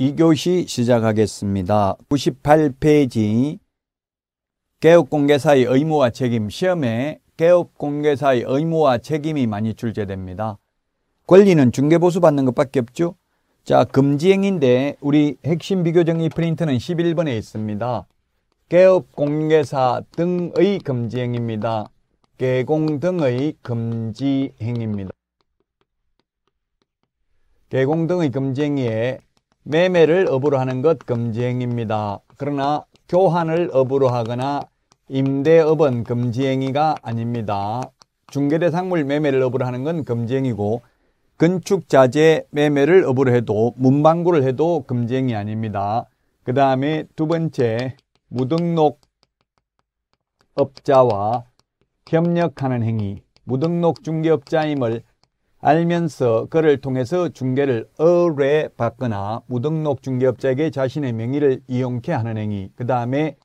2교시 시작하겠습니다. 98페이지 개업공개사의 의무와 책임 시험에 개업공개사의 의무와 책임이 많이 출제됩니다. 권리는 중개보수 받는 것밖에 없죠. 자, 금지행인데 우리 핵심 비교정리 프린트는 11번에 있습니다. 개업공개사 등의 금지행입니다. 개공 등의 금지행입니다. 개공 등의 금지행위에 매매를 업으로 하는 것 금지행위입니다. 그러나 교환을 업으로 하거나 임대업은 금지행위가 아닙니다. 중개대상물 매매를 업으로 하는 건 금지행위고 건축자재 매매를 업으로 해도 문방구를 해도 금지행위 아닙니다. 그 다음에 두 번째 무등록 업자와 협력하는 행위 무등록 중개업자임을 알면서 그를 통해서 중개를 의뢰 받거나 무등록 중개업자에게 자신의 명의를 이용케 하는 행위 그 다음에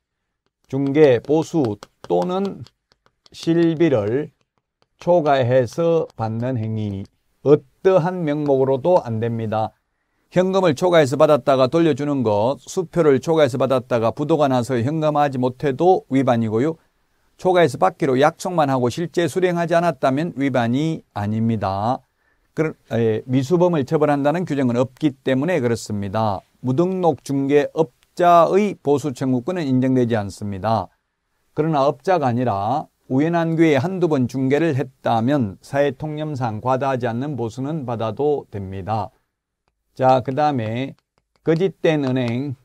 중개 보수 또는 실비를 초과해서 받는 행위 어떠한 명목으로도 안 됩니다. 현금을 초과해서 받았다가 돌려주는 것, 수표를 초과해서 받았다가 부도가 나서 현금하지 못해도 위반이고요. 초과해서 받기로 약속만 하고 실제 수령하지 않았다면 위반이 아닙니다. 아, 예, 미수범을 처벌한다는 규정은 없기 때문에 그렇습니다. 무등록 중개 업자의 보수 청구권은 인정되지 않습니다. 그러나 업자가 아니라 우연한 기회에 한두 번 중개를 했다면 사회 통념상 과다하지 않는 보수는 받아도 됩니다. 자, 그 다음에 거짓된 은행,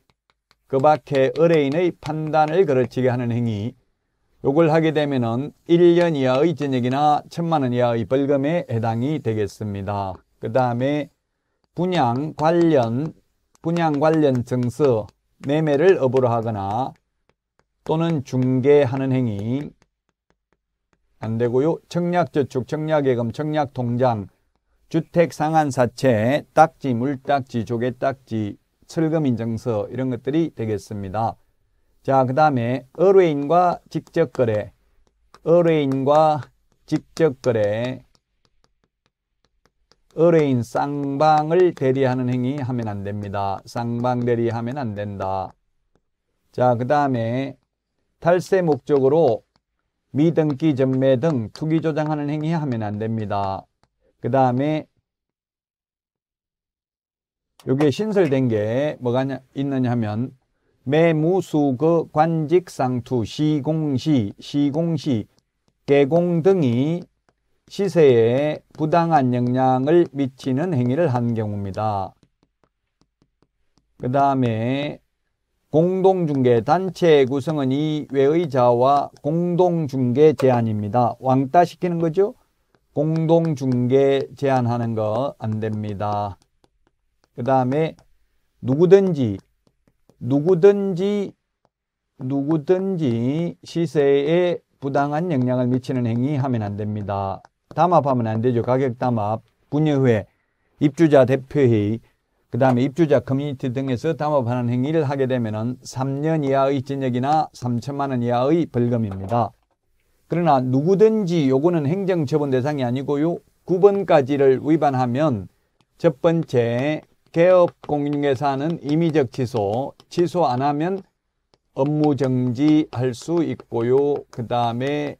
그 밖에 의뢰인의 판단을 거르치게 하는 행위, 요걸 하게 되면은 1년 이하의 전역이나 1 0 0 0만원 이하의 벌금에 해당이 되겠습니다. 그 다음에 분양 관련 분양 관련 증서 매매를 업으로 하거나 또는 중개하는 행위 안 되고요. 청약저축, 청약예금, 청약통장, 주택상한사채, 딱지, 물딱지, 조개딱지, 철금인증서 이런 것들이 되겠습니다. 자, 그 다음에 의뢰인과 직접거래 의뢰인과 직접거래 의뢰인 쌍방을 대리하는 행위 하면 안 됩니다. 쌍방 대리하면 안 된다. 자, 그 다음에 탈세 목적으로 미등기 전매 등 투기 조장하는 행위 하면 안 됩니다. 그 다음에 여기에 신설된 게 뭐가 있느냐 하면 매무수그 관직상투 시공시 시공시 개공 등이 시세에 부당한 영향을 미치는 행위를 한 경우입니다. 그 다음에 공동중개단체 구성은 이외의 자와 공동중개 제한입니다. 왕따 시키는 거죠. 공동중개 제한하는 거 안 됩니다. 그 다음에 누구든지 누구든지 누구든지 시세에 부당한 영향을 미치는 행위 하면 안 됩니다. 담합하면 안 되죠. 가격 담합, 분여회, 입주자 대표회의, 그 다음에 입주자 커뮤니티 등에서 담합하는 행위를 하게 되면 3년 이하의 징역이나 3천만 원 이하의 벌금입니다. 그러나 누구든지 요거는 행정처분 대상이 아니고요. 9번까지를 위반하면 첫 번째 개업 공인중개사 는 임의적 취소, 취소 안 하면 업무 정지할 수 있고요. 그 다음에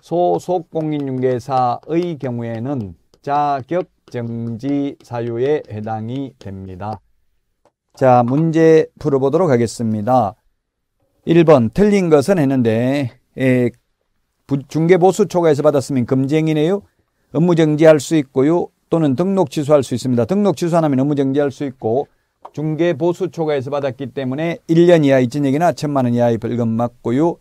소속 공인중개사의 경우에는 자격 정지 사유에 해당이 됩니다. 자, 문제 풀어보도록 하겠습니다. 1번 틀린 것은 했는데 에, 예, 중개보수 초과해서 받았으면 금쟁이네요. 업무 정지할 수 있고요. 또는 등록 취소할 수 있습니다. 등록 취소하면 업무 정지할 수 있고 중개 보수 초과해서 받았기 때문에 1년 이하 이진액이나 1천만 원 이하의 벌금 맞고요.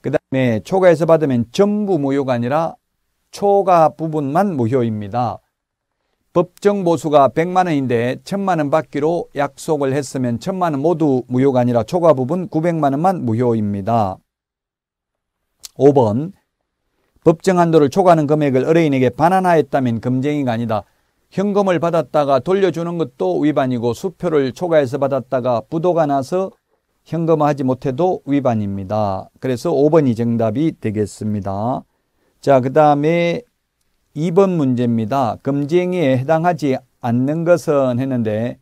그 다음에 초과해서 받으면 전부 무효가 아니라 초과 부분만 무효입니다. 법정 보수가 100만 원인데 1000만 원 받기로 약속을 했으면 1000만 원 모두 무효가 아니라 초과 부분 900만 원만 무효입니다. 5번 법정 한도를 초과하는 금액을 어뢰인에게 반환하였다면 금쟁이가 아니다. 현금을 받았다가 돌려주는 것도 위반이고 수표를 초과해서 받았다가 부도가 나서 현금화하지 못해도 위반입니다. 그래서 5번이 정답이 되겠습니다. 자, 그 다음에 2번 문제입니다. 금쟁이에 해당하지 않는 것은 했는데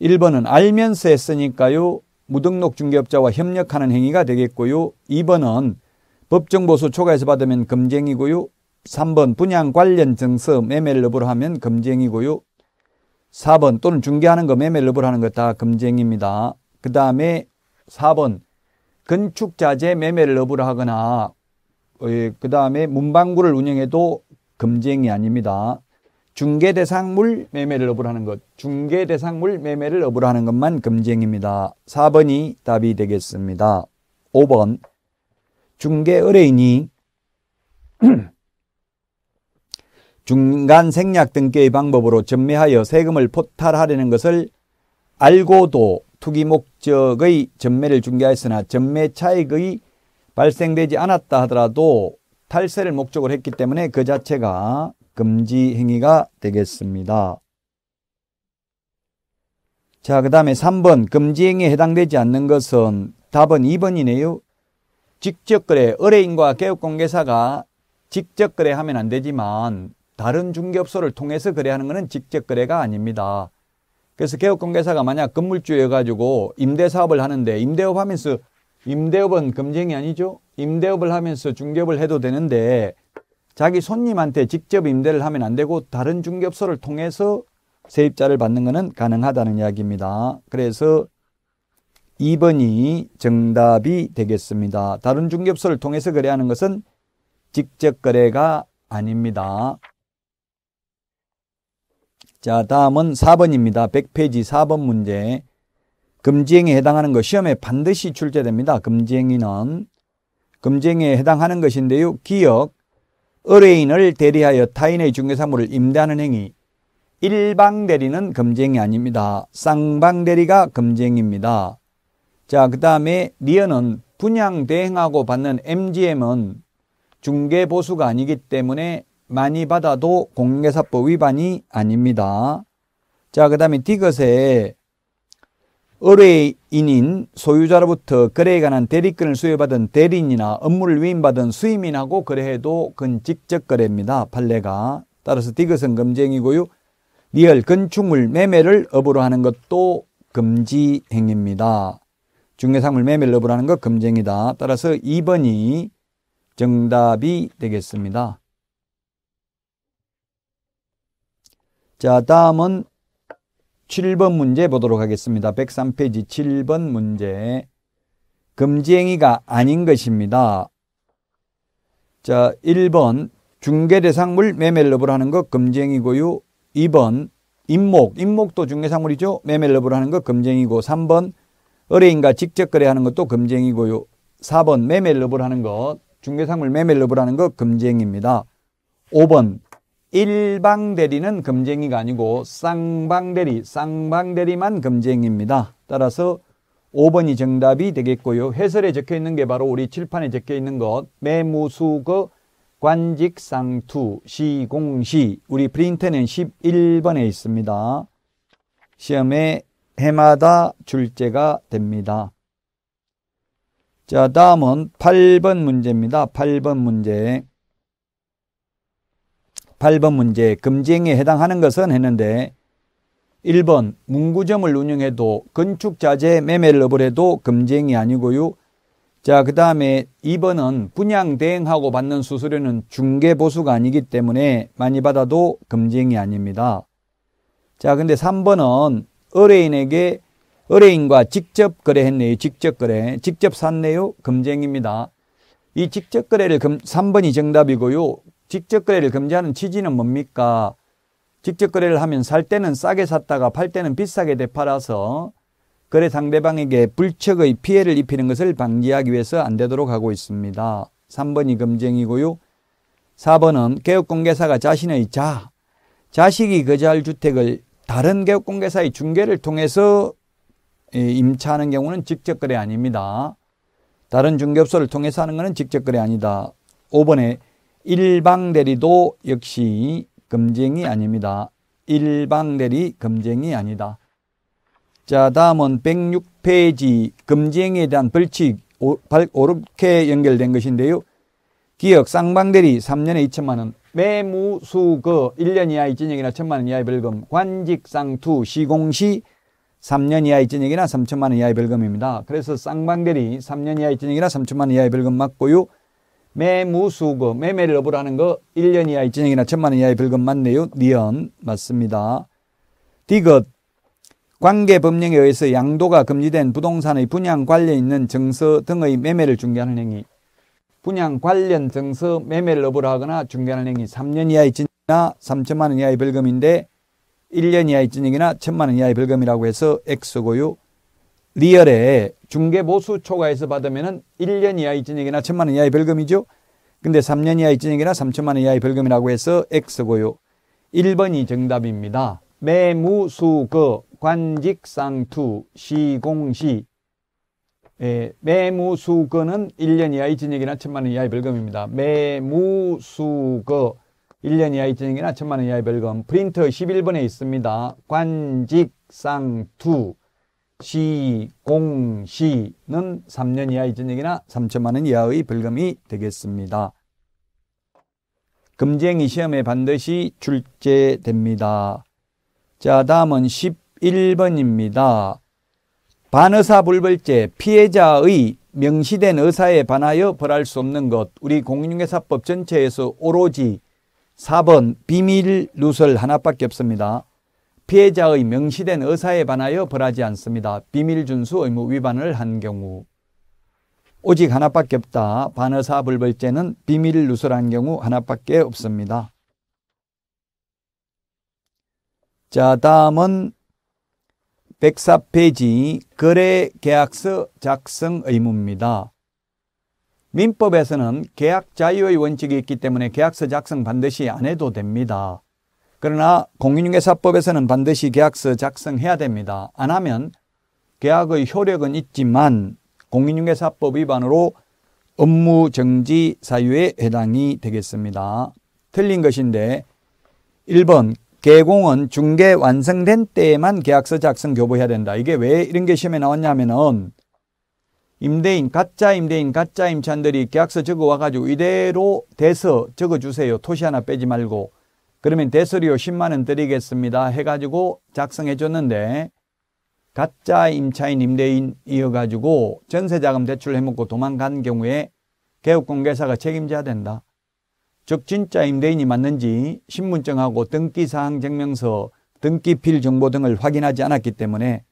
1번은 알면서 했으니까요. 무등록 중개업자와 협력하는 행위가 되겠고요. 2번은 법정보수 초과해서 받으면 금쟁이고요. 3번 분양 관련 증서 매매를 업으로 하면 금쟁이고요. 4번 또는 중개하는 거 매매를 업으로 하는 거다 금쟁입니다. 그 다음에 4번 건축자재 매매를 업으로 하거나 어, 예, 그 다음에 문방구를 운영해도 금쟁이 아닙니다. 중개대상물 매매를 업으로 하는 것, 중개대상물 매매를 업으로 하는 것만 금쟁입니다. 4번이 답이 되겠습니다. 5번 중개 의뢰인이 중간 생략 등기의 방법으로 전매하여 세금을 포탈하려는 것을 알고도 투기 목적의 전매를 중개하였으나 전매 차익의 발생되지 않았다 하더라도 탈세를 목적으로 했기 때문에 그 자체가 금지 행위가 되겠습니다. 자, 그 다음에 3번 금지행위에 해당되지 않는 것은 답은 2번이네요. 직접 거래, 의뢰인과 개업공개사가 직접 거래하면 안 되지만 다른 중개업소를 통해서 거래하는 것은 직접 거래가 아닙니다. 그래서 개업공개사가 만약 건물주여가지고 임대사업을 하는데 임대업 하면서 임대업은 검증이 아니죠. 임대업을 하면서 중개업을 해도 되는데 자기 손님한테 직접 임대를 하면 안 되고 다른 중개업소를 통해서 세입자를 받는 것은 가능하다는 이야기입니다. 그래서 2번이 정답이 되겠습니다. 다른 중개업소를 통해서 거래하는 것은 직접 거래가 아닙니다. 자, 다음은 4번입니다. 100페이지 4번 문제. 금지행에 해당하는 것 시험에 반드시 출제됩니다. 금지행위는 금지행에 해당하는 것인데요. 기억, 의뢰인을 대리하여 타인의 중개사물을 임대하는 행위. 일방 대리는 금지행위 아닙니다. 쌍방 대리가 금지행위입니다. 자, 그 다음에 리어은 분양 대행하고 받는 MGM은 중개 보수가 아니기 때문에 많이 받아도 공개사법 위반이 아닙니다. 자, 그 다음에 디귿에 의뢰인인 소유자로부터 거래에 관한 대리권을 수여받은 대리인이나 업무를 위임받은 수임인하고 거래해도 근 직접 거래입니다. 판례가. 따라서 디귿은 검쟁이고요 리얼 건축물 매매를 업으로 하는 것도 금지 행위입니다. 중개상물 매매 러브라는거 검증이다. 따라서 2번이 정답이 되겠습니다. 자, 다음은 7번 문제 보도록 하겠습니다. 103페이지 7번 문제. 금지행위가 아닌 것입니다. 자, 1번 중개대상물 매매러브부라는것 금지행위고요. 2번 임목, 임목도 중개상물이죠. 매매러브부라는것 금지행위고 3번 의뢰인과 직접 거래하는 것도 금쟁이고요. 4번 매매를 업을하는 것, 중개상물 매매를 업을하는 것 금쟁입니다. 5번 일방대리는 금쟁이가 아니고 쌍방대리, 쌍방대리만 금쟁입니다. 따라서 5번이 정답이 되겠고요. 해설에 적혀 있는 게 바로 우리 칠판에 적혀 있는 것. 매무수거 관직상투 시공시 우리 프린트는 11번에 있습니다. 시험에 해마다 줄제가 됩니다. 자, 다음은 8번 문제입니다. 8번 문제. 8번 문제. 금지행위에 해당하는 것은 했는데 1번 문구점을 운영해도 건축자재 매매를 업을해도 금지행위 아니고요. 자, 그 다음에 2번은 분양 대행하고 받는 수수료는 중개 보수가 아니기 때문에 많이 받아도 금지행위 아닙니다. 자, 근데 3번은 의뢰인에게 의뢰인과 직접 거래했네요. 직접 거래. 직접 샀네요. 금쟁입니다. 이 직접 거래를 금, 3번이 정답이고요. 직접 거래를 금지하는 취지는 뭡니까? 직접 거래를 하면 살 때는 싸게 샀다가 팔 때는 비싸게 되팔아서 거래 상대방에게 불척의 피해를 입히는 것을 방지하기 위해서 안 되도록 하고 있습니다. 3번이 금쟁이고요. 4번은 개업공개사가 자신의 자, 자식이 거주할 주택을 다른 개업 공개사의 중개를 통해서 임차하는 경우는 직접 거래 아닙니다. 다른 중개업소를 통해서 하는 것은 직접 거래 아니다. 5번에 일방대리도 역시 금쟁이 아닙니다. 일방대리 금쟁이 아니다. 자 다음은 106페이지 금쟁이에 대한 벌칙 오, 옳게 연결된 것인데요. 기억 쌍방대리 3년에 2천만 원, 매무수거 1년 이하의 징역이나 1천만 원 이하의 벌금, 관직상투 시공시 3년 이하의 징역이나 3천만 원 이하의 벌금입니다. 그래서 쌍방대리 3년 이하의 징역이나 3천만 원 이하의 벌금 맞고요. 매무수거, 매매를 업으로 하는 거 1년 이하의 징역이나 1천만 원 이하의 벌금 맞네요. 니언 맞습니다. 디귿 관계법령에 의해서 양도가 금지된 부동산의 분양 관련 있는 증서 등의 매매를 중개하는 행위 분양 관련 증서 매매를 업으로 하거나 중개하는 행위 3년 이하의 징역이나 3천만 원 이하의 벌금인데 1년 이하의 징역이나 1천만 원 이하의 벌금이라고 해서 엑스고요 리얼에 중개보수 초과해서 받으면 1년 이하의 징역이나 1천만 원 이하의 벌금이죠. 근데 3년 이하의 징역이나 3천만 원 이하의 벌금이라고 해서 엑스고요 1번이 정답입니다. 매무수거 관직상투 시공시 예, 매무수거는 1년 이하의 징역이나 천만 원 이하의 벌금입니다. 매무수거 1년 이하의 징역이나 천만 원 이하의 벌금. 프린트 11번에 있습니다. 관직상투 시공시는 3년 이하의 징역이나 3천만 원 이하의 벌금이 되겠습니다. 금쟁이 시험에 반드시 출제됩니다. 자, 다음은 11번입니다. 반의사 불벌죄 피해자의 명시된 의사에 반하여 벌할 수 없는 것 우리 공인중개사법 전체에서 오로지 4번 비밀 누설 하나밖에 없습니다. 피해자의 명시된 의사에 반하여 벌하지 않습니다. 비밀 준수 의무 위반을 한 경우 오직 하나밖에 없다. 반의사 불벌죄는 비밀 누설한 경우 하나밖에 없습니다. 자 다음은 104페이지 거래계약서 작성 의무입니다. 민법에서는 계약 자유의 원칙이 있기 때문에 계약서 작성 반드시 안 해도 됩니다. 그러나 공인중개사법에서는 반드시 계약서 작성해야 됩니다. 안 하면 계약의 효력은 있지만 공인중개사법 위반으로 업무 정지 사유에 해당이 되겠습니다. 틀린 것인데 1번 개공은 중개 완성된 때에만 계약서 작성 교부해야 된다. 이게 왜 이런 게 시험에 나왔냐면은 임대인 가짜 임대인 가짜 임차인들이 계약서 적어 와가지고 이대로 대서 적어 주세요. 토시 하나 빼지 말고 그러면 대서리요 10만 원 드리겠습니다. 해가지고 작성해 줬는데 가짜 임차인 임대인이어가지고 전세자금 대출해먹고 도망간 경우에 개업공개사가 책임져야 된다. 즉 진짜 임대인이 맞는지 신분증하고 등기사항 증명서, 등기필 정보 등을 확인하지 않았기 때문에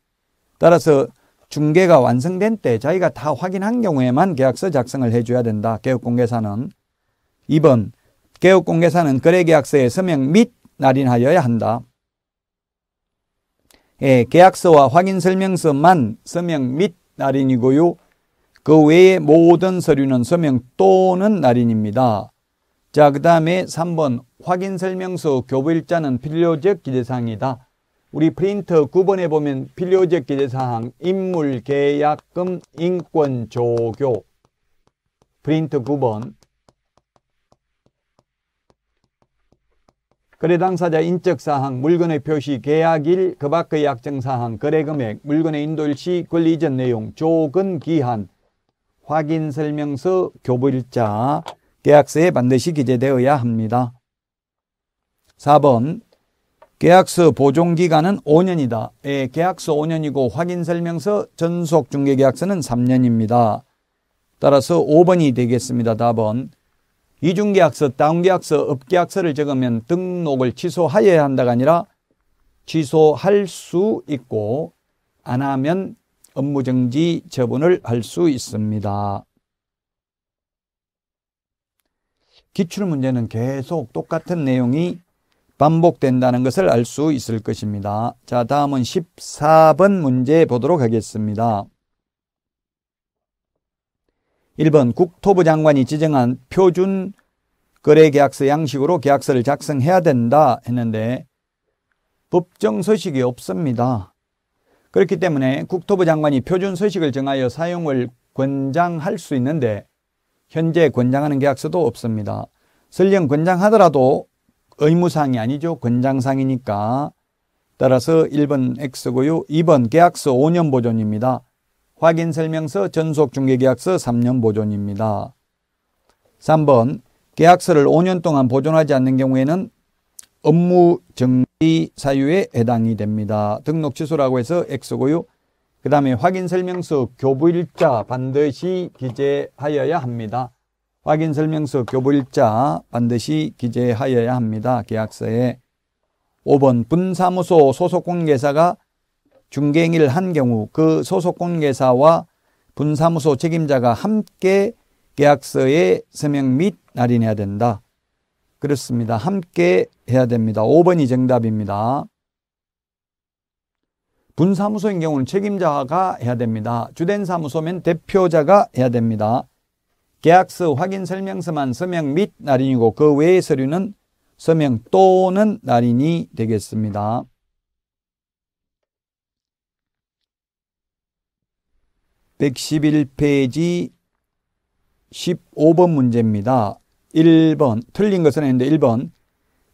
따라서 중개가 완성된 때 자기가 다 확인한 경우에만 계약서 작성을 해줘야 된다. 개업공개사는 2번 개업공개사는 거래계약서에 서명 및 날인하여야 한다. 예, 계약서와 확인설명서만 서명 및 날인이고요. 그 외의 모든 서류는 서명 또는 날인입니다. 자, 그 다음에 3번 확인 설명서 교부 일자는 필요적 기재사항이다. 우리 프린터 9번에 보면 필요적 기재사항 인물, 계약금, 인권, 조교 프린트 9번 거래 당사자 인적사항, 물건의 표시, 계약일, 그 밖의 약정사항, 거래금액, 물건의 인도일시, 권리이전 내용, 조건 기한, 확인설명서, 교부일자 계약서에 반드시 기재되어야 합니다. 4번 계약서 보존기간은 5년이다. 예, 계약서 5년이고 확인설명서 전속 중개계약서는 3년입니다. 따라서 5번이 되겠습니다. 답은 이중계약서, 다운계약서, 업계약서를 적으면 등록을 취소하여야 한다가 아니라 취소할 수 있고 안 하면 업무정지 처분을 할 수 있습니다. 기출 문제는 계속 똑같은 내용이 반복된다는 것을 알 수 있을 것입니다. 자, 다음은 14번 문제 보도록 하겠습니다. 1번 국토부 장관이 지정한 표준 거래계약서 양식으로 계약서를 작성해야 된다 했는데 법정 서식이 없습니다. 그렇기 때문에 국토부 장관이 표준 서식을 정하여 사용을 권장할 수 있는데 현재 권장하는 계약서도 없습니다. 설령 권장하더라도 의무사이 아니죠. 권장사이니까 따라서 1번 X고요. 2번 계약서 5년 보존입니다. 확인 설명서 전속 중개 계약서 3년 보존입니다. 3번 계약서를 5년 동안 보존하지 않는 경우에는 업무 정지 사유에 해당이 됩니다. 등록 취소라고 해서 X고요. 그 다음에 확인 설명서 교부일자 반드시 기재하여야 합니다. 확인 설명서 교부일자 반드시 기재하여야 합니다. 계약서에 5번 분사무소 소속공개사가 중개행위를 한 경우 그 소속공개사와 분사무소 책임자가 함께 계약서에 서명 및 날인해야 된다. 그렇습니다. 함께 해야 됩니다. 5번이 정답입니다. 분사무소인 경우는 책임자가 해야 됩니다. 주된 사무소면 대표자가 해야 됩니다. 계약서 확인 설명서만 서명 및 날인이고 그 외의 서류는 서명 또는 날인이 되겠습니다. 1 1 1 페이지 1 5번 문제입니다. 1번 틀린 것은 했는데 1번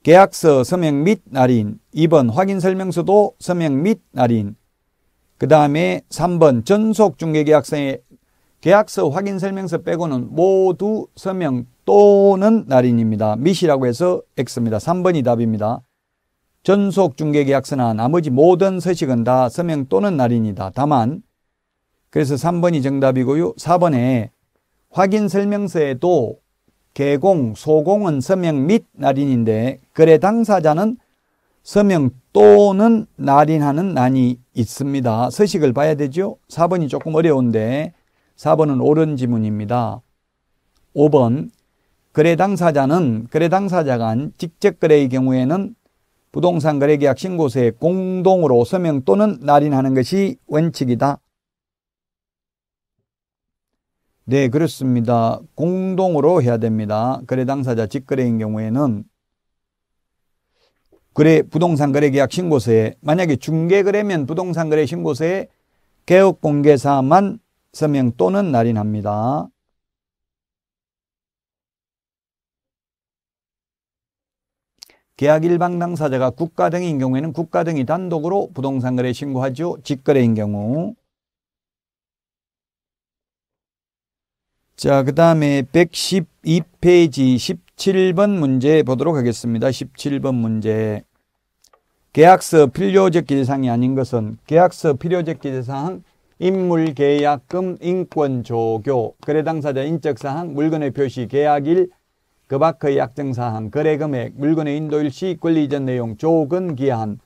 계약서 서명 및 날인, 2번 확인 설명서도 서명 및 날인, 그 다음에 3번 전속 중개계약서의 계약서 확인 설명서 빼고는 모두 서명 또는 날인입니다. 미시라고 해서 X입니다. 3번이 답입니다. 전속 중개계약서나 나머지 모든 서식은 다 서명 또는 날인이다. 다만 그래서 3번이 정답이고요. 4번에 확인 설명서에도 개공, 소공은 서명 및 날인인데 거래 당사자는 서명 또는 날인하는 난이 있습니다. 서식을 봐야 되죠. 4번이 조금 어려운데 4번은 옳은 지문입니다. 5번 거래 당사자는 거래 당사자가 직접 거래의 경우에는 부동산 거래계약 신고서에 공동으로 서명 또는 날인하는 것이 원칙이다. 네, 그렇습니다. 공동으로 해야 됩니다. 거래 당사자 직거래인 경우에는 거래 부동산 거래 계약 신고서에 만약에 중개 거래면 부동산 거래 신고서에 개업 공개사만 서명 또는 날인합니다. 계약 일방 당사자가 국가 등인 경우에는 국가 등이 단독으로 부동산 거래 신고하죠. 직거래인 경우 자, 그 다음에 112페이지 17번 문제 보도록 하겠습니다. 17번 문제. 계약서 필요적 기사상이 아닌 것은 계약서 필요적 기사상 인물 계약금 인권 조교 거래 당사자 인적 사항 물건의 표시 계약일 그 밖의 약정 사항 거래 금액 물건의 인도 일시 권리 이전 내용 조건 기한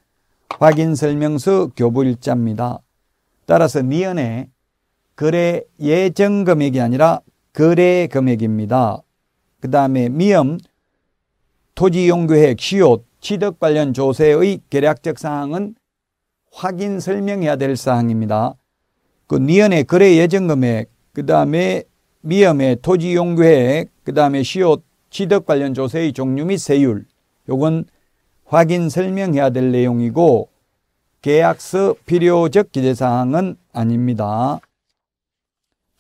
확인 설명서 교부 일자입니다. 따라서 미연에 거래 예정 금액이 아니라 거래 금액입니다. 그 다음에 미음, 토지용구획, 시옷, 취득 관련 조세의 계략적 사항은 확인 설명해야 될 사항입니다. 그 니언의 거래 예정 금액, 그 다음에 미엄의 토지용구획, 그 다음에 시옷, 취득 관련 조세의 종류 및 세율, 요건 확인 설명해야 될 내용이고 계약서 필요적 기재사항은 아닙니다.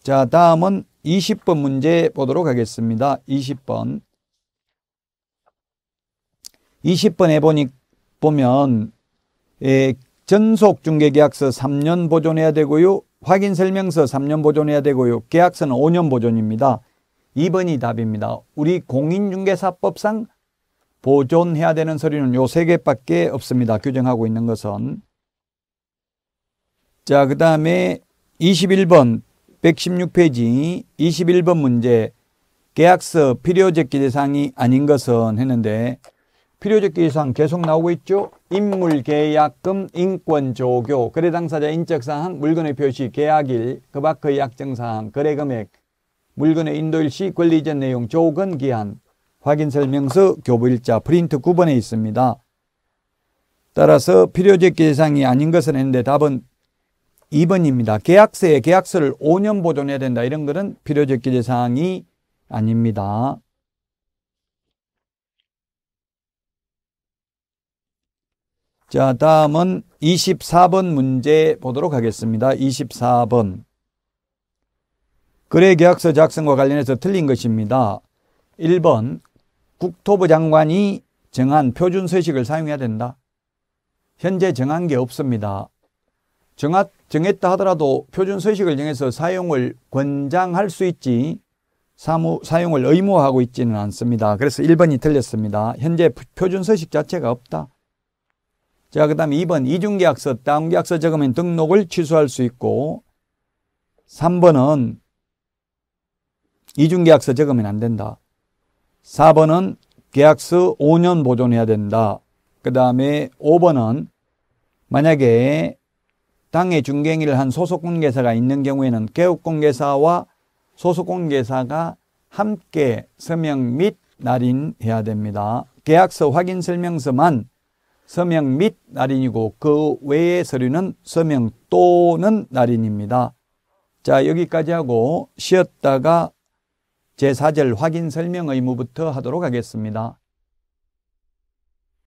자, 다음은 20번 문제 보도록 하겠습니다. 20번. 20번 해보니 보면 예, 전속 중개계약서 3년 보존해야 되고요. 확인 설명서 3년 보존해야 되고요. 계약서는 5년 보존입니다. 2번이 답입니다. 우리 공인중개사법상 보존해야 되는 서류는 요 세 개밖에 없습니다. 규정하고 있는 것은. 자, 그 다음에 21번 116페이지 21번 문제 계약서 필요적기 대상이 아닌 것은 했는데 필요적기 대상 계속 나오고 있죠. 인물계약금, 인권조교, 거래 당사자 인적사항, 물건의 표시, 계약일, 그 밖의 약정사항, 거래금액, 물건의 인도일시, 권리전 내용, 조건 기한, 확인설명서, 교부일자, 프린트 9번에 있습니다. 따라서 필요적기 대상이 아닌 것은 했는데 답은 2번입니다. 계약서에 계약서를 5년 보존해야 된다. 이런 것은 필요적 기재사항이 아닙니다. 자, 다음은 24번 문제 보도록 하겠습니다. 24번. 거래 계약서 작성과 관련해서 틀린 것입니다. 1번. 국토부 장관이 정한 표준 서식을 사용해야 된다. 현재 정한 게 없습니다. 정하, 정했다 하더라도 표준 서식을 정해서 사용을 권장할 수 있지 사무, 사용을 의무화하고 있지는 않습니다. 그래서 1번이 틀렸습니다. 현재 표준 서식 자체가 없다. 자, 그 다음에 2번 이중계약서, 다운계약서 적으면 등록을 취소할 수 있고 3번은 이중계약서 적으면 안 된다. 4번은 계약서 5년 보존해야 된다. 그 다음에 5번은 만약에 땅의 중개행위를 한 소속공개사가 있는 경우에는 개업공개사와 소속공개사가 함께 서명 및 날인해야 됩니다. 계약서 확인 설명서만 서명 및 날인이고 그 외의 서류는 서명 또는 날인입니다. 자 여기까지 하고 쉬었다가 제4절 확인 설명 의무부터 하도록 하겠습니다.